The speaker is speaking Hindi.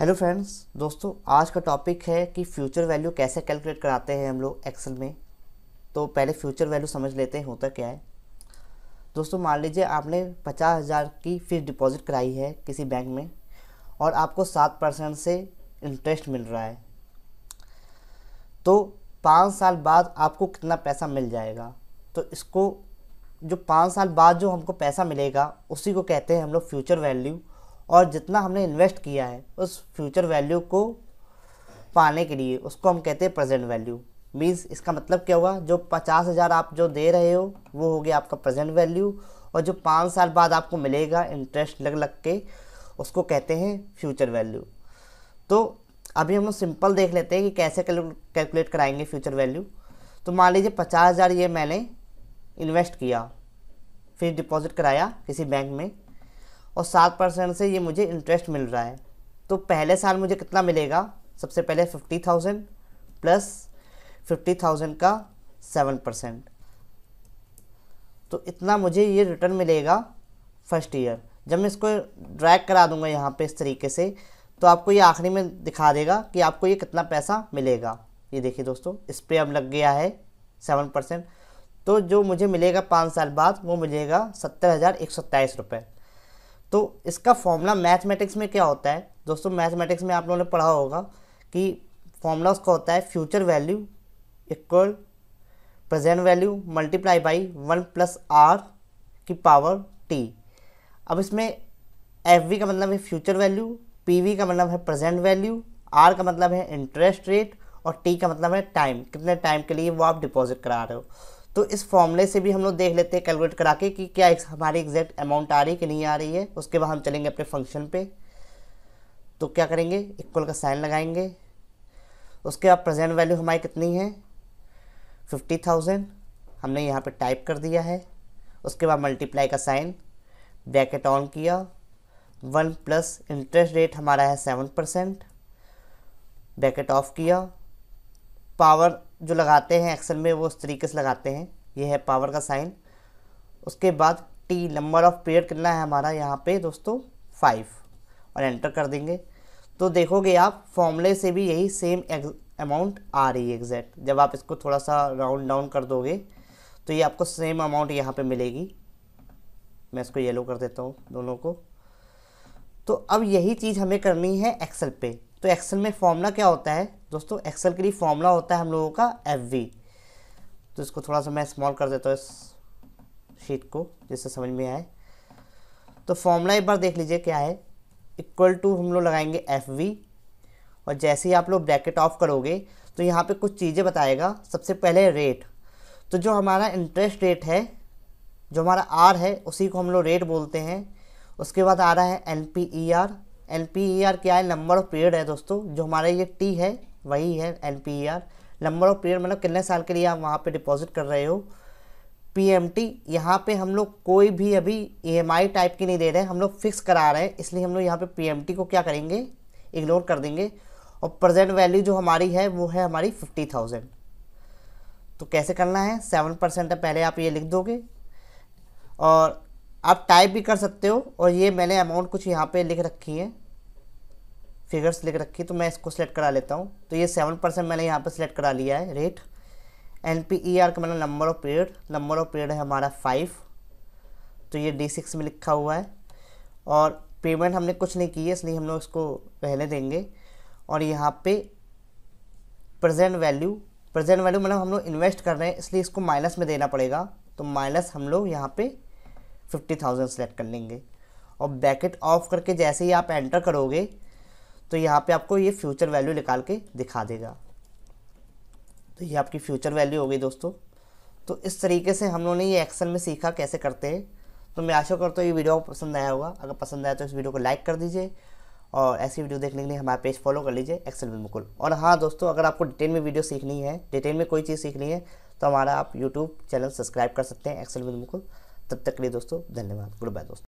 हेलो फ्रेंड्स दोस्तों आज का टॉपिक है कि फ्यूचर वैल्यू कैसे कैलकुलेट कराते हैं हम लोग एक्सेल में तो पहले फ्यूचर वैल्यू समझ लेते हैं होता क्या है दोस्तों मान लीजिए आपने पचास हज़ार की फिक्स डिपॉजिट कराई है किसी बैंक में और आपको सात परसेंट से इंटरेस्ट मिल रहा है तो पाँच साल बाद आपको कितना पैसा मिल जाएगा तो इसको जो पाँच साल बाद जो हमको पैसा मिलेगा उसी को कहते हैं हम लोग फ्यूचर वैल्यू और जितना हमने इन्वेस्ट किया है उस फ्यूचर वैल्यू को पाने के लिए उसको हम कहते हैं प्रेजेंट वैल्यू मीन्स इसका मतलब क्या हुआ जो पचास हज़ार आप जो दे रहे हो वो हो गया आपका प्रेजेंट वैल्यू और जो पाँच साल बाद आपको मिलेगा इंटरेस्ट लग लग के उसको कहते हैं फ्यूचर वैल्यू तो अभी हम सिंपल देख लेते हैं कि कैसे कैलकुलेट कराएंगे फ्यूचर वैल्यू तो मान लीजिए पचास हज़ार ये मैंने इन्वेस्ट किया फिर डिपॉजिट कराया किसी बैंक में और सात परसेंट से ये मुझे इंटरेस्ट मिल रहा है तो पहले साल मुझे कितना मिलेगा सबसे पहले fifty thousand plus fifty thousand का सेवन परसेंट तो इतना मुझे ये रिटर्न मिलेगा फर्स्ट ईयर जब मैं इसको ड्रैग करा दूंगा यहाँ पे इस तरीके से तो आपको ये आखिरी में दिखा देगा कि आपको ये कितना पैसा मिलेगा ये देखिए दोस्तों इस पर अब लग गया है सेवन परसेंट तो जो मुझे मिलेगा पाँच साल बाद वो मिलेगा सत्तर हज़ार एक सौ तेईस रुपये तो इसका फॉर्मूला मैथमेटिक्स में क्या होता है दोस्तों मैथमेटिक्स में आप लोगों ने पढ़ा होगा कि फॉर्मूला उसका होता है future value equal present value multiply by one plus R की पावर टी अब इसमें एफ वी का मतलब है फ्यूचर वैल्यू पी वी का मतलब है प्रेजेंट वैल्यू आर का मतलब है इंटरेस्ट रेट और टी का मतलब है टाइम कितने टाइम के लिए वो आप डिपॉजिट करा रहे हो तो इस फॉर्मूले से भी हम लोग देख लेते हैं कैलकुलेट करा के कि क्या हमारी एग्जैक्ट अमाउंट आ रही है कि नहीं आ रही है उसके बाद हम चलेंगे अपने फंक्शन पे तो क्या करेंगे इक्वल का साइन लगाएंगे उसके बाद प्रेजेंट वैल्यू हमारी कितनी है फिफ्टी थाउजेंड हमने यहाँ पे टाइप कर दिया है उसके बाद मल्टीप्लाई का साइन ब्रैकेट ऑन किया वन प्लस इंटरेस्ट रेट हमारा है सेवन परसेंट ब्रैकेट ऑफ किया पावर जो लगाते हैं एक्सेल में वो उस तरीके से लगाते हैं ये है पावर का साइन उसके बाद टी नंबर ऑफ पेयर कितना है हमारा यहाँ पे दोस्तों फाइव और एंटर कर देंगे तो देखोगे आप फॉर्मूले से भी यही सेम अमाउंट आ रही है एग्जैक्ट जब आप इसको थोड़ा सा राउंड डाउन कर दोगे तो ये आपको सेम अमाउंट यहाँ पे मिलेगी मैं इसको येलो कर देता हूँ दोनों को तो अब यही चीज़ हमें करनी है एक्सेल पे तो एक्सेल में फॉर्मूला क्या होता है दोस्तों एक्सेल के लिए फॉर्मूला होता है हम लोगों का एफ तो इसको थोड़ा सा मैं स्मॉल कर देता हूँ इस शीट को जिससे समझ में आए तो फॉर्मूला एक बार देख लीजिए क्या है इक्वल टू हम लोग लगाएंगे एफ और जैसे ही आप लोग ब्रैकेट ऑफ करोगे तो यहाँ पे कुछ चीज़ें बताएगा सबसे पहले रेट तो जो हमारा इंटरेस्ट रेट है जो हमारा आर है उसी को हम लोग रेट बोलते हैं उसके बाद आ रहा है N P E R N P E R क्या है नंबर ऑफ पीरियड है दोस्तों जो हमारा ये टी है वही है N P R number of period मतलब कितने साल के लिए आप वहाँ पे डिपॉजिट कर रहे हो पी एम टी यहाँ पर हम लोग कोई भी अभी ई एम आई टाइप की नहीं दे रहे हैं हम लोग फिक्स करा रहे हैं इसलिए हम लोग यहाँ पे पी एम टी को क्या करेंगे इग्नोर कर देंगे और प्रेजेंट वैल्यू जो हमारी है वो है हमारी फिफ्टी थाउजेंड तो कैसे करना है सेवन परसेंट पहले आप ये लिख दोगे और आप टाइप भी कर सकते हो और ये मैंने अमाउंट कुछ यहाँ पे लिख रखी है फिगर्स लिख रखी तो मैं इसको सिलेक्ट करा लेता हूँ तो ये सेवन परसेंट मैंने यहाँ पर सिलेक्ट करा लिया है rate N P E R का मैंने number of period number of period है हमारा फाइव तो ये डी सिक्स में लिखा हुआ है और पेमेंट हमने कुछ नहीं की है इसलिए हम लोग इसको पहले देंगे और यहाँ पे प्रेजेंट वैल्यू प्रेजेंट वैल्यू मतलब हम लोग इन्वेस्ट कर रहे हैं इसलिए इसको माइनस में देना पड़ेगा तो माइनस हम लोग यहाँ पे फिफ्टी थाउजेंड सेलेक्ट कर लेंगे और ब्रैकेट ऑफ करके जैसे ही आप एंटर करोगे तो यहाँ पे आपको ये फ्यूचर वैल्यू निकाल के दिखा देगा तो ये आपकी फ्यूचर वैल्यू हो गई दोस्तों तो इस तरीके से हम लोगों ने ये एक्सेल में सीखा कैसे करते हैं तो मैं आशा करता हूँ ये वीडियो पसंद आया होगा अगर पसंद आया तो इस वीडियो को लाइक कर दीजिए और ऐसी वीडियो देखने के लिए हमारा पेज फॉलो कर लीजिए एक्सेल बिल्कुल और हाँ दोस्तों अगर आपको डिटेल में वीडियो सीखनी है डिटेल में कोई चीज़ सीखनी है तो हमारा आप यूट्यूब चैनल सब्सक्राइब कर सकते हैं एक्सेल बिल्कुल तब तक के लिए दोस्तों धन्यवाद गुड बाय दोस्तों